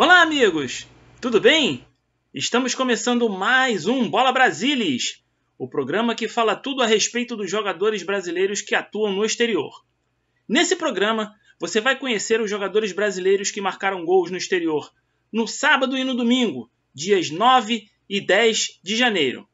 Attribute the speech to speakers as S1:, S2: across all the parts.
S1: Olá, amigos! Tudo bem? Estamos começando mais um Bola Brasilis, o programa que fala tudo a respeito dos jogadores brasileiros que atuam no exterior. Nesse programa, você vai conhecer os jogadores brasileiros que marcaram gols no exterior no sábado e no domingo, dias 9 e 10 de janeiro.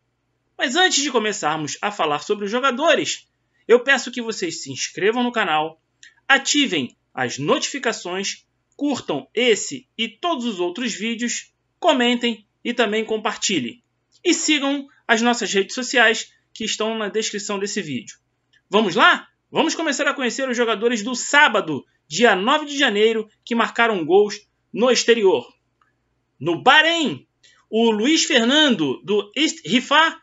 S1: Mas antes de começarmos a falar sobre os jogadores, eu peço que vocês se inscrevam no canal, ativem as notificações curtam esse e todos os outros vídeos, comentem e também compartilhem. E sigam as nossas redes sociais que estão na descrição desse vídeo. Vamos lá? Vamos começar a conhecer os jogadores do sábado, dia 9 de janeiro, que marcaram gols no exterior. No Bahrein, o Luiz Fernando, do East Rifá,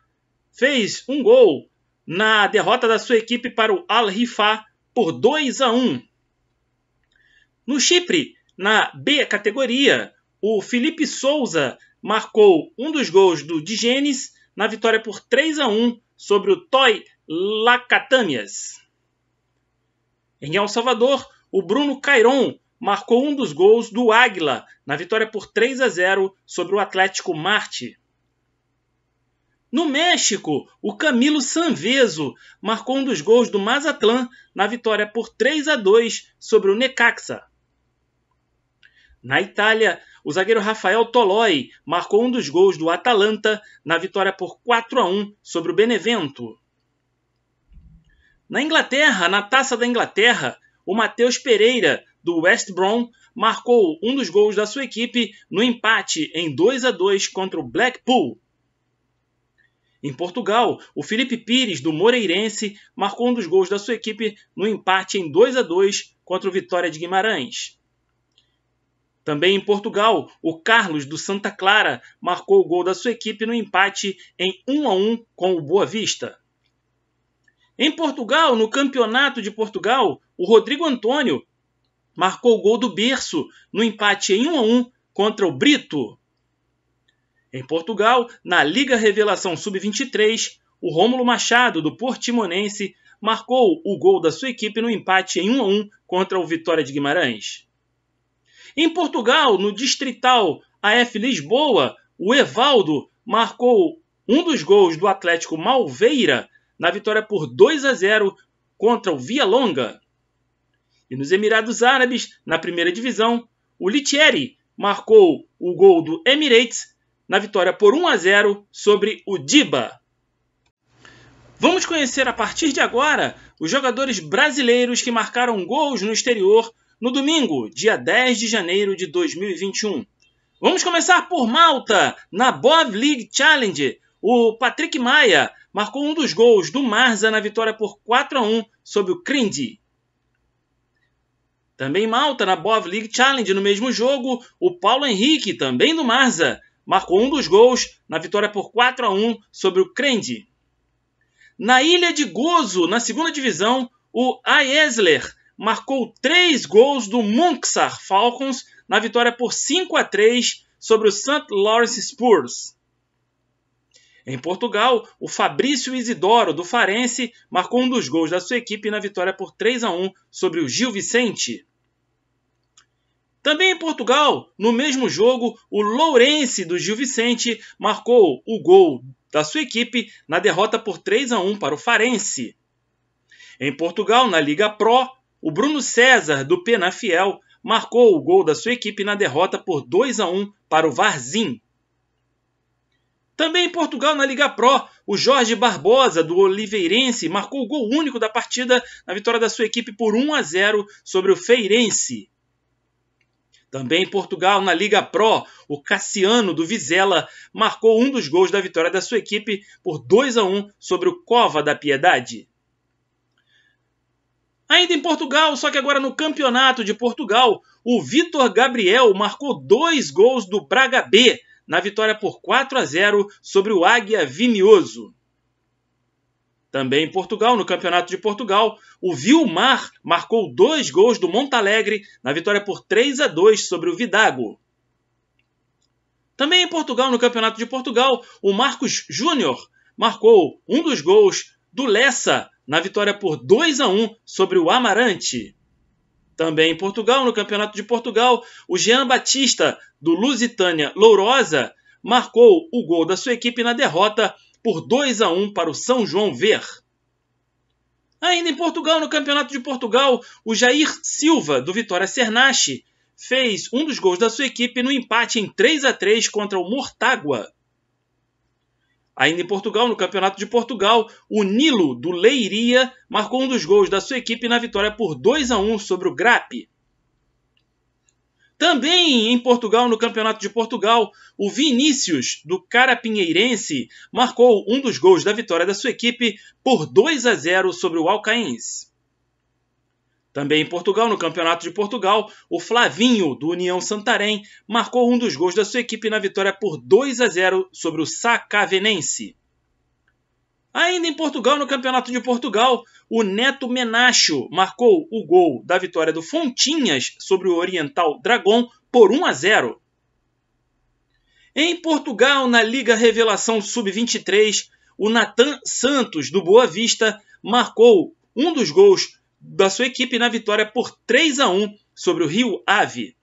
S1: fez um gol na derrota da sua equipe para o Al Rifá por 2 a 1. No Chipre, na B categoria, o Felipe Souza marcou um dos gols do Digenes na vitória por 3 a 1 sobre o Toy Lacatamias. Em El Salvador, o Bruno Cairon marcou um dos gols do Águila na vitória por 3 a 0 sobre o Atlético Marte. No México, o Camilo Sanvezo marcou um dos gols do Mazatlán na vitória por 3 a 2 sobre o Necaxa. Na Itália, o zagueiro Rafael Toloi marcou um dos gols do Atalanta na vitória por 4 a 1 sobre o Benevento. Na Inglaterra, na Taça da Inglaterra, o Matheus Pereira, do West Brom, marcou um dos gols da sua equipe no empate em 2 a 2 contra o Blackpool. Em Portugal, o Felipe Pires, do Moreirense, marcou um dos gols da sua equipe no empate em 2 a 2 contra o Vitória de Guimarães. Também em Portugal, o Carlos do Santa Clara marcou o gol da sua equipe no empate em 1 a 1 com o Boa Vista. Em Portugal, no Campeonato de Portugal, o Rodrigo Antônio marcou o gol do berço no empate em 1 a 1 contra o Brito. Em Portugal, na Liga Revelação Sub-23, o Rômulo Machado do Portimonense marcou o gol da sua equipe no empate em 1 a 1 contra o Vitória de Guimarães. Em Portugal, no Distrital AF Lisboa, o Evaldo marcou um dos gols do Atlético Malveira na vitória por 2 a 0 contra o Via Longa. E nos Emirados Árabes, na primeira divisão, o Litieri marcou o gol do Emirates na vitória por 1 a 0 sobre o Diba. Vamos conhecer a partir de agora os jogadores brasileiros que marcaram gols no exterior no domingo, dia 10 de janeiro de 2021. Vamos começar por Malta, na Bob League Challenge. O Patrick Maia marcou um dos gols do Marza na vitória por 4 a 1 sobre o Crindi. Também Malta, na Bob League Challenge, no mesmo jogo, o Paulo Henrique, também do Marza, marcou um dos gols na vitória por 4 a 1 sobre o Crindi. Na Ilha de Gozo, na segunda divisão, o Aesler marcou três gols do Munksar Falcons na vitória por 5 a 3 sobre o St. Lawrence Spurs. Em Portugal, o Fabrício Isidoro, do Farense, marcou um dos gols da sua equipe na vitória por 3 a 1 sobre o Gil Vicente. Também em Portugal, no mesmo jogo, o Lourense do Gil Vicente marcou o gol da sua equipe na derrota por 3 a 1 para o Farense. Em Portugal, na Liga Pro, o Bruno César, do Penafiel, marcou o gol da sua equipe na derrota por 2 a 1 para o Varzim. Também em Portugal, na Liga Pro, o Jorge Barbosa, do Oliveirense, marcou o gol único da partida na vitória da sua equipe por 1 a 0 sobre o Feirense. Também em Portugal, na Liga Pro, o Cassiano do Vizela marcou um dos gols da vitória da sua equipe por 2 a 1 sobre o Cova da Piedade. Ainda em Portugal, só que agora no Campeonato de Portugal, o Vitor Gabriel marcou dois gols do Braga B na vitória por 4 a 0 sobre o Águia Vimioso. Também em Portugal, no Campeonato de Portugal, o Vilmar marcou dois gols do Montalegre na vitória por 3 a 2 sobre o Vidago. Também em Portugal, no Campeonato de Portugal, o Marcos Júnior marcou um dos gols do Lessa na vitória por 2 a 1 sobre o Amarante. Também em Portugal, no Campeonato de Portugal, o Jean Batista, do Lusitânia Lourosa, marcou o gol da sua equipe na derrota por 2 a 1 para o São João Ver. Ainda em Portugal, no Campeonato de Portugal, o Jair Silva, do Vitória Cernache, fez um dos gols da sua equipe no empate em 3 a 3 contra o Mortágua. Ainda em Portugal, no Campeonato de Portugal, o Nilo do Leiria marcou um dos gols da sua equipe na vitória por 2 a 1 sobre o Grape. Também em Portugal, no Campeonato de Portugal, o Vinícius, do Carapinheirense, marcou um dos gols da vitória da sua equipe por 2 a 0 sobre o Alcaense. Também em Portugal, no Campeonato de Portugal, o Flavinho, do União Santarém, marcou um dos gols da sua equipe na vitória por 2 a 0 sobre o Sacavenense. Ainda em Portugal, no Campeonato de Portugal, o Neto Menacho marcou o gol da vitória do Fontinhas sobre o Oriental Dragon por 1 a 0. Em Portugal, na Liga Revelação Sub-23, o Natan Santos, do Boa Vista, marcou um dos gols da sua equipe na vitória por 3 a 1 sobre o Rio Ave.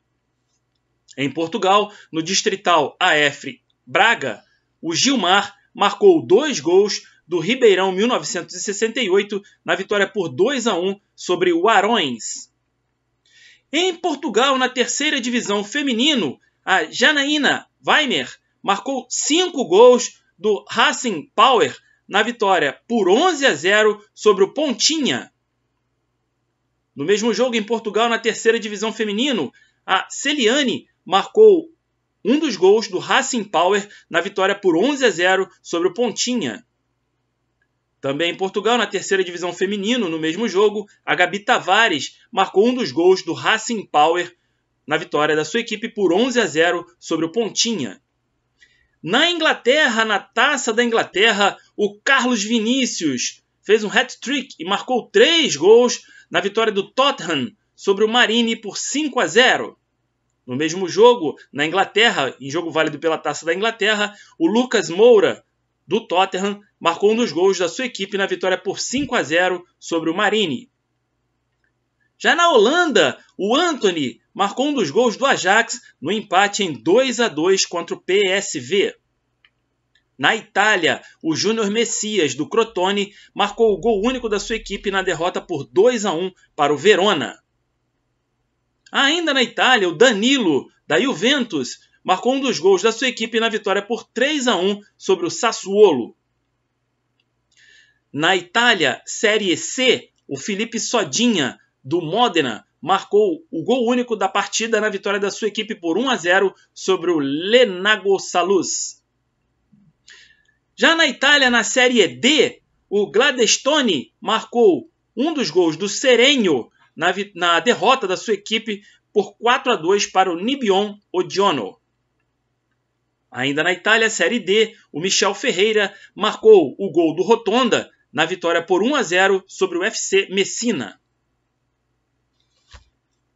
S1: Em Portugal, no distrital AF Braga, o Gilmar marcou dois gols do Ribeirão 1968 na vitória por 2 a 1 sobre o Arões. Em Portugal, na terceira divisão feminino, a Janaína Weimer marcou cinco gols do Racing Power na vitória por 11 a 0 sobre o Pontinha. No mesmo jogo, em Portugal, na terceira divisão feminino, a Celiane marcou um dos gols do Racing Power na vitória por 11 a 0 sobre o Pontinha. Também em Portugal, na terceira divisão feminino, no mesmo jogo, a Gabi Tavares marcou um dos gols do Racing Power na vitória da sua equipe por 11 a 0 sobre o Pontinha. Na Inglaterra, na Taça da Inglaterra, o Carlos Vinícius fez um hat-trick e marcou três gols na vitória do Tottenham sobre o Marine por 5 a 0. No mesmo jogo, na Inglaterra, em jogo válido pela Taça da Inglaterra, o Lucas Moura, do Tottenham, marcou um dos gols da sua equipe na vitória por 5 a 0 sobre o Marine. Já na Holanda, o Anthony marcou um dos gols do Ajax no empate em 2 a 2 contra o PSV. Na Itália, o Júnior Messias, do Crotone, marcou o gol único da sua equipe na derrota por 2 a 1 para o Verona. Ainda na Itália, o Danilo, da Juventus, marcou um dos gols da sua equipe na vitória por 3 a 1 sobre o Sassuolo. Na Itália, Série C, o Felipe Sodinha, do Modena, marcou o gol único da partida na vitória da sua equipe por 1 a 0 sobre o Lenago Salus. Já na Itália, na Série D, o Gladestone marcou um dos gols do Serenio na, na derrota da sua equipe por 4 a 2 para o Nibion Odiono. Ainda na Itália, Série D, o Michel Ferreira marcou o gol do Rotonda na vitória por 1 a 0 sobre o FC Messina.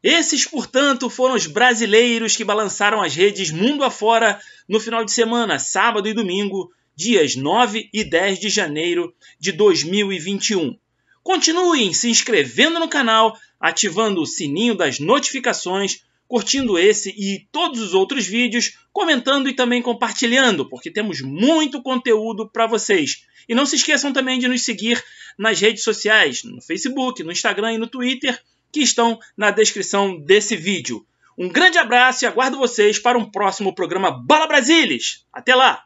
S1: Esses, portanto, foram os brasileiros que balançaram as redes mundo afora no final de semana, sábado e domingo, dias 9 e 10 de janeiro de 2021. Continuem se inscrevendo no canal, ativando o sininho das notificações, curtindo esse e todos os outros vídeos, comentando e também compartilhando, porque temos muito conteúdo para vocês. E não se esqueçam também de nos seguir nas redes sociais, no Facebook, no Instagram e no Twitter, que estão na descrição desse vídeo. Um grande abraço e aguardo vocês para um próximo programa Bala Brasilis. Até lá!